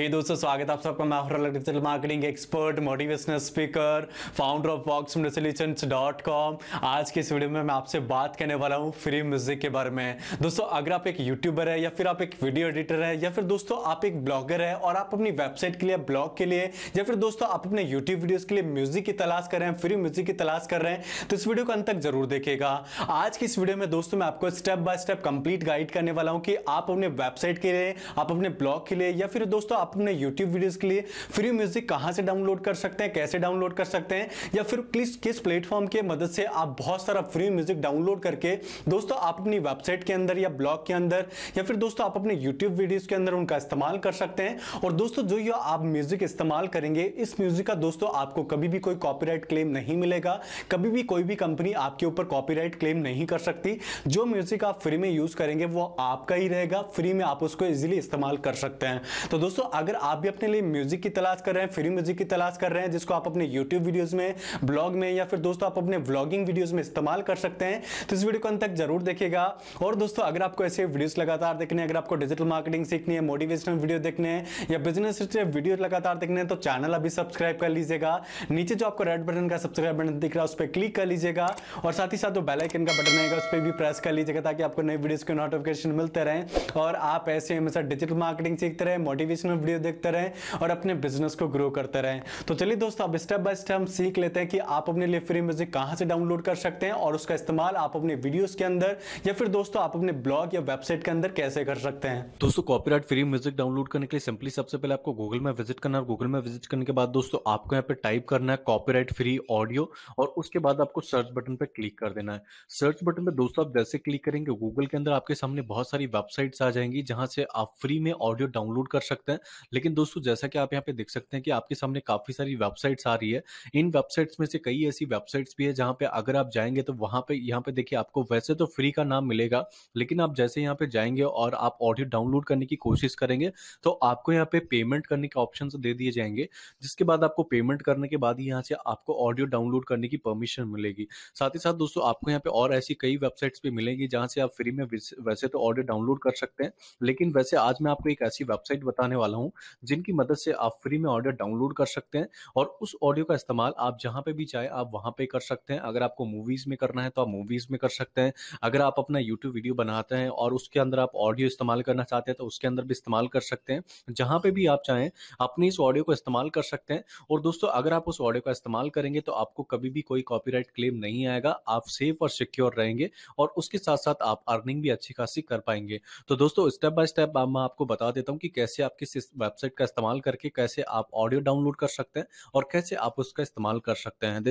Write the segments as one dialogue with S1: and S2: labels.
S1: हे hey दोस्तों स्वागत है आप सबका मैं हूं digital marketing expert motivational speaker founder of Vox dot com आज के इस वीडियो में मैं आपसे बात करने वाला हूं फ्री म्यूजिक के बारे में दोस्तों अगर आप एक यूट्यूबर है या फिर आप एक वीडियो एडिटर है या फिर दोस्तों आप एक ब्लॉगर है और आप अपनी वेबसाइट के लिए ब्लॉग के लिए या फिर दोस्तों आप अपने यूट्यूब वीडियोज के लिए म्यूजिक की तलाश कर रहे हैं फ्री म्यूजिक की तलाश कर रहे हैं तो इस वीडियो को अंत तक जरूर देखेगा आज की इस वीडियो में दोस्तों मैं आपको step by step complete guide करने वाला हूँ कि आप अपने वेबसाइट के लिए आप अपने ब्लॉग के लिए या फिर दोस्तों आप आप अपने YouTube वीडियोस के लिए फ्री म्यूजिक कहां से डाउनलोड कर सकते हैं कैसे डाउनलोड कर सकते हैं या फिर किस किस प्लेटफॉर्म के मदद से आप बहुत सारा फ्री म्यूजिक डाउनलोड करके दोस्तों आप अपनी वेबसाइट के अंदर या ब्लॉग के अंदर या फिर दोस्तों आप अपने यूट्यूब वीडियोज के अंदर उनका इस्तेमाल कर सकते हैं और दोस्तों जो ये आप म्यूजिक इस्तेमाल करेंगे इस म्यूजिक का दोस्तों आपको कभी भी कोई कॉपीराइट क्लेम नहीं मिलेगा कभी भी कोई भी कंपनी आपके ऊपर कॉपीराइट क्लेम नहीं कर सकती जो म्यूजिक आप फ्री में यूज करेंगे वो आपका ही रहेगा फ्री में आप उसको इजीली इस्तेमाल कर सकते हैं तो दोस्तों अगर आप भी अपने लिए म्यूजिक की तलाश कर रहे हैं फ्री म्यूजिक की तलाश कर रहे हैं जिसको आप अपने यूट्यूब वीडियोज में ब्लॉग में या फिर दोस्तों आप अपने ब्लॉगिंग वीडियोज में इस्तेमाल कर सकते हैं तो इस वीडियो को अंत तक जरूर देखेगा और दोस्तों अगर आपको ऐसे वीडियोज लगातार देखने अगर आपको डिजिटल मार्केटिंग सीखनी है मोटिवेशनल वीडियो देखने या बिजनेस वीडियो लगातार देखने तो चैनल अभी सब्सक्राइब कर लीजिएगा नीचे जो आपको रेड बटन का सब्सक्राइब बटन दिख रहा है उस पर क्लिक कर लीजिएगा और साथ ही साथ जो बेलाइकन का बटन आएगा उस पर भी प्रेस कर लीजिएगा ताकि आपको नए वीडियोज के नोटिफिकेशन मिलते रहे और आप ऐसे हमेशा डिजिटल मार्केटिंग सीखते रहे मोटिवेशनल वीडियो देखते रहें और अपने बिजनेस को ग्रो करते रहें तो चलिए दोस्तों अब स्टेप बाय स्टेप हम सीख लेते हैं कि आप अपने लिए फ्री म्यूजिक कहां से डाउनलोड कर सकते हैं और उसका इस्तेमाल आप अपने वीडियोस के अंदर या फिर दोस्तों आप अपने ब्लॉग या वेबसाइट के अंदर कैसे कर सकते हैं दोस्तों कॉपीराइट फ्री म्यूजिक डाउनलोड करने के लिए सिंपली सबसे पहले आपको गूगल में विजिट करना है गूगल में विजिट करने के बाद दोस्तों आपको यहाँ पे टाइप करना है कॉपी फ्री ऑडियो और उसके बाद आपको सर्च बटन पर क्लिक कर देना है सर्च बटन पर दोस्तों आप जैसे क्लिक करेंगे गूगल के अंदर आपके सामने बहुत सारी वेबसाइट्स आ जाएंगी जहां से आप फ्री में ऑडियो डाउनलोड कर सकते हैं लेकिन दोस्तों जैसा कि आप यहाँ पे देख सकते हैं कि आपके सामने काफी सारी वेबसाइट्स आ रही है इन वेबसाइट्स में से कई ऐसी वेबसाइट्स भी है जहाँ पे अगर आप जाएंगे तो वहाँ पे यहाँ पे देखिए आपको वैसे तो फ्री का नाम मिलेगा लेकिन आप जैसे यहाँ पे जाएंगे और आप ऑडियो डाउनलोड करने की कोशिश करेंगे तो आपको यहाँ पे पेमेंट करने के ऑप्शन दे दिए जाएंगे जिसके बाद आपको पेमेंट करने के बाद ही यहाँ से आपको ऑडियो डाउनलोड करने की परमिशन मिलेगी साथ ही साथ दोस्तों आपको यहाँ पे और ऐसी कई वेबसाइट्स भी मिलेंगी जहाँ से आप फ्री में वैसे तो ऑडियो डाउनलोड कर सकते हैं लेकिन वैसे आज मैं आपको एक ऐसी वेबसाइट बताने वाला हूँ हूँ जिनकी मदद से आप फ्री में ऑडियो डाउनलोड कर सकते हैं और उस ऑडियो का इस्तेमाल आप जहाँ पे भी चाहे आप वहाँ पे कर सकते हैं अगर आपको मूवीज़ में करना है तो आप मूवीज़ में कर सकते हैं अगर आप अपना यूट्यूब वीडियो बनाते हैं और उसके अंदर आप ऑडियो इस्तेमाल करना चाहते हैं तो उसके अंदर भी इस्तेमाल कर सकते हैं जहाँ पे भी आप चाहें अपने इस ऑडियो को इस्तेमाल कर सकते हैं और दोस्तों अगर आप उस ऑडियो का इस्तेमाल करेंगे तो आपको कभी भी कोई कॉपीराइट क्लेम नहीं आएगा आप सेफ और सिक्योर रहेंगे और उसके साथ साथ आप अर्निंग भी अच्छी खासी कर पाएंगे तो दोस्तों स्टेप बाय स्टेप मैं आपको बता देता हूँ कि कैसे आप किस वेबसाइट का इस्तेमाल करके कैसे आप ऑडियो डाउनलोड कर सकते हैं और कैसे आप उसका इस्तेमाल कर सकते हैं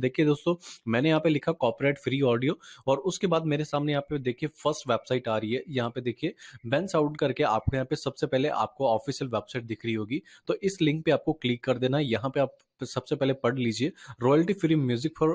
S1: देखिए दोस्तों मैंने यहाँ पे लिखा कॉपरेट फ्री ऑडियो और उसके बाद मेरे सामने यहाँ पे देखिए फर्स्ट वेबसाइट आ रही है यहाँ पे देखिए बेंस आउट करके आपको यहाँ पे सबसे पहले आपको ऑफिशियल वेबसाइट दिख रही होगी तो इस लिंक पे आपको क्लिक कर देना यहाँ पे आप सबसे पहले पढ़ लीजिए royalty free music for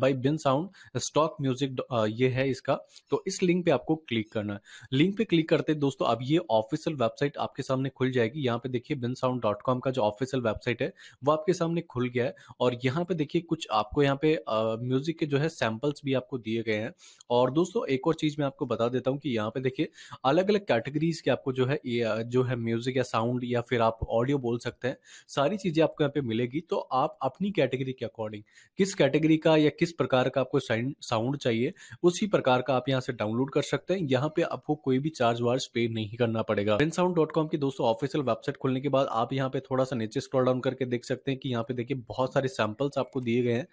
S1: by Bensound stock music ये है इसका तो इस लिंक पे आपको क्लिक करना है लिंक पे क्लिक करते दोस्तों अब ये ऑफिशियल वेबसाइट आपके सामने खुल जाएगी यहाँ पे देखिए बिन साउंड डॉट कॉम का जो ऑफिशियल वेबसाइट है वो आपके सामने खुल गया है और यहाँ पे देखिए कुछ आपको यहाँ पे म्यूजिक uh, के जो है सैम्पल्स भी आपको दिए गए हैं और दोस्तों एक और चीज मैं आपको बता देता हूँ कि यहाँ पे देखिए अलग अलग कैटेगरीज के आपको जो है जो है म्यूजिक या साउंड या फिर आप ऑडियो बोल सकते हैं सारी चीजें आपको यहाँ पे मिलेगी तो आप अपनी कैटेगरी के अकॉर्डिंग किस कैटेगरी का या किस प्रकार का आपको साउंड चाहिए उसी प्रकार का आप यहाँ से डाउनलोड कर सकते हैं यहाँ पे आपको कोई भी चार्ज वार्ज पे नहीं करना पड़ेगा पेन साउंड डॉट कॉम की दोस्तों ऑफिशियल वेबसाइट खोलने के बाद आप यहाँ पे थोड़ा सा नीचे स्क्रॉल डाउन करके देख सकते हैं कि यहाँ पे देखिए बहुत सारे सैंपल्स आपको दिए गए हैं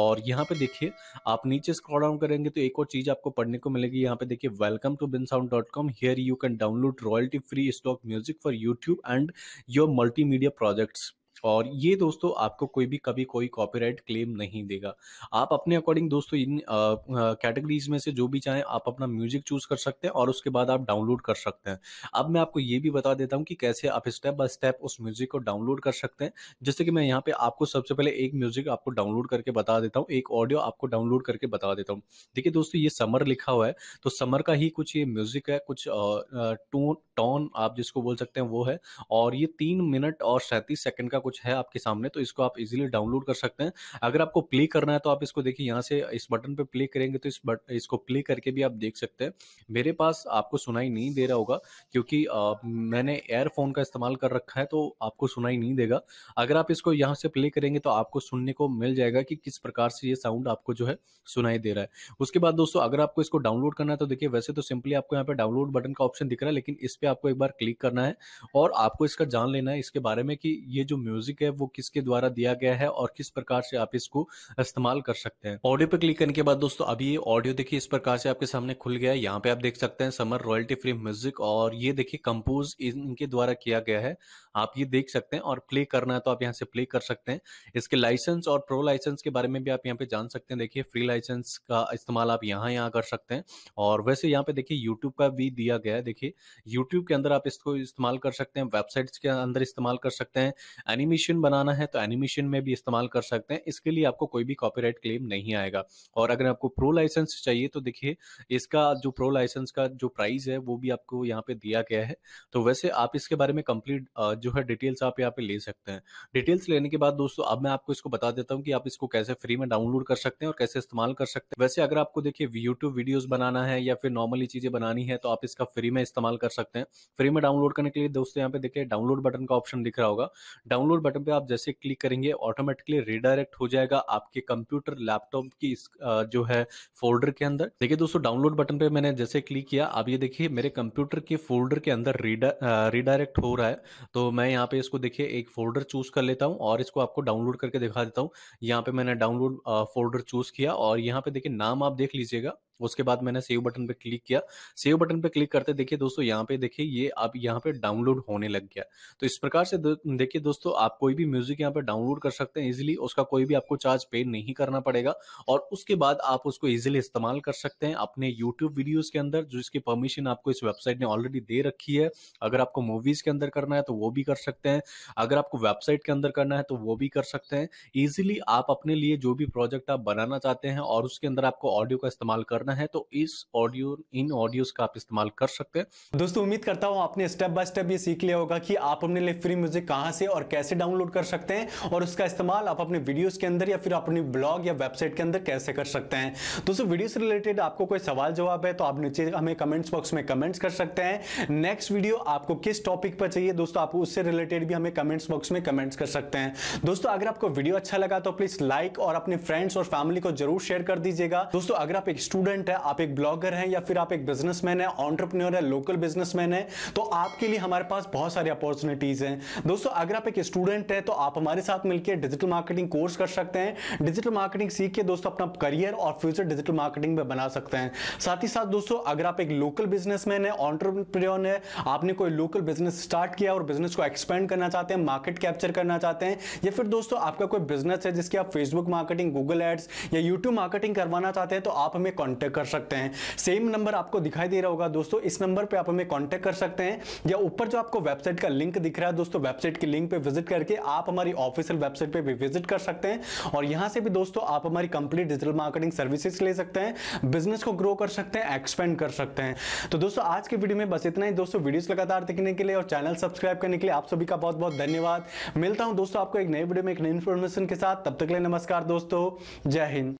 S1: और यहाँ पे देखिए आप नीचे स्क्रॉल डाउन करेंगे तो एक और चीज आपको पढ़ने को मिलेगी यहाँ पे देखिए welcome to Bensound dot com here you can download royalty free stock music for YouTube and your multimedia projects और ये दोस्तों आपको कोई भी कभी कोई कॉपीराइट क्लेम नहीं देगा आप अपने अकॉर्डिंग दोस्तों इन कैटेगरीज में से जो भी चाहें आप अपना म्यूजिक चूज कर सकते हैं और उसके बाद आप डाउनलोड कर सकते हैं अब मैं आपको ये भी बता देता हूँ कि कैसे आप स्टेप बाय स्टेप उस म्यूजिक को डाउनलोड कर सकते हैं जैसे कि मैं यहाँ पे आपको सबसे पहले एक म्यूजिक आपको डाउनलोड करके बता देता हूँ एक ऑडियो आपको डाउनलोड करके बता देता हूँ देखिए दोस्तों ये समर लिखा हुआ है तो समर का ही कुछ ये म्यूजिक है कुछ टोन टोन आप जिसको बोल सकते हैं वो है और ये तीन मिनट और सैंतीस सेकंड का कुछ कुछ है आपके सामने तो इसको आप इजीली डाउनलोड कर सकते हैं अगर आपको प्ले करना है तो आप इसको देखिए यहाँ से इस बटन पर प्ले करेंगे तो इस बट इसको प्ले करके भी आप देख सकते हैं मेरे पास आपको सुनाई नहीं दे रहा होगा क्योंकि आ, मैंने एयरफोन का इस्तेमाल कर रखा है तो आपको सुनाई नहीं देगा अगर आप इसको यहाँ से प्ले करेंगे तो आपको सुनने को मिल जाएगा कि किस प्रकार से ये साउंड आपको जो है सुनाई दे रहा है उसके बाद दोस्तों अगर आपको इसको डाउनलोड करना है तो देखिए वैसे तो सिंपली आपको यहाँ पे डाउनलोड बटन का ऑप्शन दिख रहा है लेकिन इस पर आपको एक बार क्लिक करना है और आपको इसका जान लेना है इसके बारे में कि ये जो म्यूजिक म्यूजिक है वो किसके द्वारा दिया गया है और किस प्रकार से आप इसको इस्तेमाल कर सकते हैं ऑडियो पे क्लिक करने के बाद दोस्तों अभी ये ऑडियो देखिए इस प्रकार से आपके सामने खुल गया है यहाँ पे आप देख सकते हैं समर रॉयल्टी फ्री म्यूजिक और ये देखिए कंपोज इनके द्वारा किया गया है आप ये देख सकते हैं और प्ले करना है तो आप यहाँ से प्ले कर सकते हैं इसके लाइसेंस और प्रो लाइसेंस के बारे में भी आप यहाँ पे जान सकते हैं देखिए फ्री लाइसेंस का इस्तेमाल आप यहाँ यहाँ कर सकते हैं और वैसे यहाँ पे देखिए यूट्यूब का भी दिया गया है देखिए यूट्यूब के अंदर आप इसको इस्तेमाल कर सकते हैं वेबसाइट्स के अंदर इस्तेमाल कर सकते हैं एनिमे एनिमेशन बनाना है तो एनिमेशन में भी इस्तेमाल कर सकते हैं इसके लिए आपको कोई भी कॉपीराइट क्लेम नहीं आएगा और अगर आपको प्रो लाइसेंस चाहिए तो देखिए इसका जो प्रो लाइसेंस का जो प्राइस है वो भी आपको यहाँ पे दिया गया है तो वैसे आप इसके बारे में कंप्लीट जो है डिटेल्स आप यहाँ पे ले सकते हैं डिटेल्स लेने के बाद दोस्तों अब मैं आपको इसको बता देता हूँ कि आप इसको कैसे फ्री में डाउनलोड कर सकते हैं और कैसे इस्तेमाल कर सकते हैं वैसे अगर आपको देखिए यूट्यूब वीडियोज बनाना है या फिर नॉर्मली चीजें बनानी है तो आप इसका फ्री में इस्तेमाल कर सकते हैं फ्री में डाउनलोड करने के लिए दोस्तों यहाँ पे देखिए डाउनलोड बटन का ऑप्शन दिख रहा होगा डाउनलोड बटन पे आप जैसे क्लिक करेंगे ऑटोमेटिकली रिडायरेक्ट हो जाएगा आपके कंप्यूटर लैपटॉप की जो है फोल्डर के अंदर देखिए दोस्तों डाउनलोड बटन पे मैंने जैसे क्लिक किया आप ये देखिए मेरे कंप्यूटर के फोल्डर के अंदर रिडायरेक्ट हो रहा है तो मैं यहाँ पे इसको देखिए एक फोल्डर चूज कर लेता हूँ और इसको आपको डाउनलोड करके दिखा देता हूँ यहाँ पे मैंने डाउनलोड फोल्डर चूज किया और यहाँ पे देखिए नाम आप देख लीजिएगा उसके बाद मैंने सेव बटन पे क्लिक किया सेव बटन पे क्लिक करते देखिए दोस्तों यहाँ पे देखिए ये आप यहाँ पे डाउनलोड होने लग गया तो इस प्रकार से देखिए दोस्तों आप कोई भी म्यूजिक यहाँ पे डाउनलोड कर सकते हैं इजिली उसका कोई भी आपको चार्ज पे नहीं करना पड़ेगा और उसके बाद आप उसको इजिली इस्तेमाल कर सकते हैं अपने यूट्यूब वीडियोज के अंदर जिसकी परमिशन आपको इस वेबसाइट ने ऑलरेडी दे रखी है अगर आपको मूवीज के अंदर करना है तो वो भी कर सकते हैं अगर आपको वेबसाइट के अंदर करना है तो वो भी कर सकते हैं इजिली आप अपने लिए जो भी प्रोजेक्ट आप बनाना चाहते हैं और उसके अंदर आपको ऑडियो का इस्तेमाल करना करना है तो इस ऑडियो इन ऑडियोज का आप इस्तेमाल कर सकते हैं दोस्तों उम्मीद करता हूं आपने स्टेप बाय स्टेप ये सीख लिया होगा कि आप अपने लिए फ्री म्यूजिक कहां से और कैसे डाउनलोड कर सकते हैं और उसका इस्तेमाल आप अपने वीडियोज के अंदर या फिर अपने ब्लॉग या वेबसाइट के अंदर कैसे कर सकते हैं दोस्तों वीडियो से रिलेटेड आपको कोई सवाल जवाब है तो आप नीचे हमें कमेंट्स बॉक्स में कमेंट्स कर सकते हैं नेक्स्ट वीडियो आपको किस टॉपिक पर चाहिए दोस्तों आप उससे रिलेटेड भी हमें कमेंट्स बॉक्स में कमेंट्स कर सकते हैं दोस्तों अगर आपको वीडियो अच्छा लगा तो प्लीज लाइक और अपने फ्रेंड्स और फैमिली को जरूर शेयर कर दीजिएगा दोस्तों अगर आप एक स्टूडेंट स्टूडेंट है आप एक ब्लॉगर हैं या फिर आप एक बिजनेसमैन है ऑन्टरप्रनियर है लोकल बिजनेसमैन है तो आपके लिए हमारे पास बहुत सारी अपॉर्चुनिटीज हैं दोस्तों अगर आप एक स्टूडेंट है तो आप हमारे साथ मिलकर डिजिटल मार्केटिंग कोर्स कर सकते हैं डिजिटल मार्केटिंग सीख के दोस्तों अपना करियर और फ्यूचर डिजिटल मार्केटिंग में बना सकते हैं साथ ही साथ दोस्तों अगर आप एक लोकल बिजनेसमैन है ऑन्टरप्रियोर है आपने कोई लोकल बिजनेस स्टार्ट किया और बिजनेस को एक्सपेंड करना चाहते हैं मार्केट कैप्चर करना चाहते हैं या फिर दोस्तों आपका कोई बिजनेस है जिसके आप फेसबुक मार्केटिंग गूगल एड्स या यूट्यूब मार्केटिंग करवाना चाहते हैं तो आप हमें कॉन्टैक्ट कॉन्टैक्ट कर सकते हैं सेम नंबर आपको दिखाई दे रहा होगा दोस्तों इस नंबर पर आप हमें कॉन्टैक्ट कर सकते हैं या ऊपर जो आपको वेबसाइट का लिंक दिख रहा है दोस्तों वेबसाइट के लिंक पर विजिट करके आप हमारी ऑफिशियल वेबसाइट पर भी विजिट कर सकते हैं और यहाँ से भी दोस्तों आप हमारी कंप्लीट डिजिटल मार्केटिंग सर्विसेज ले सकते हैं बिजनेस को ग्रो कर सकते हैं एक्सपेंड कर सकते हैं तो दोस्तों आज के वीडियो में बस इतना ही दोस्तों वीडियोस लगातार देखने के लिए और चैनल सब्सक्राइब करने के लिए आप सभी का बहुत बहुत धन्यवाद मिलता हूं दोस्तों आपको एक नए वीडियो में एक नई इन्फॉर्मेशन के साथ तब तक के लिए नमस्कार दोस्तों जय हिंद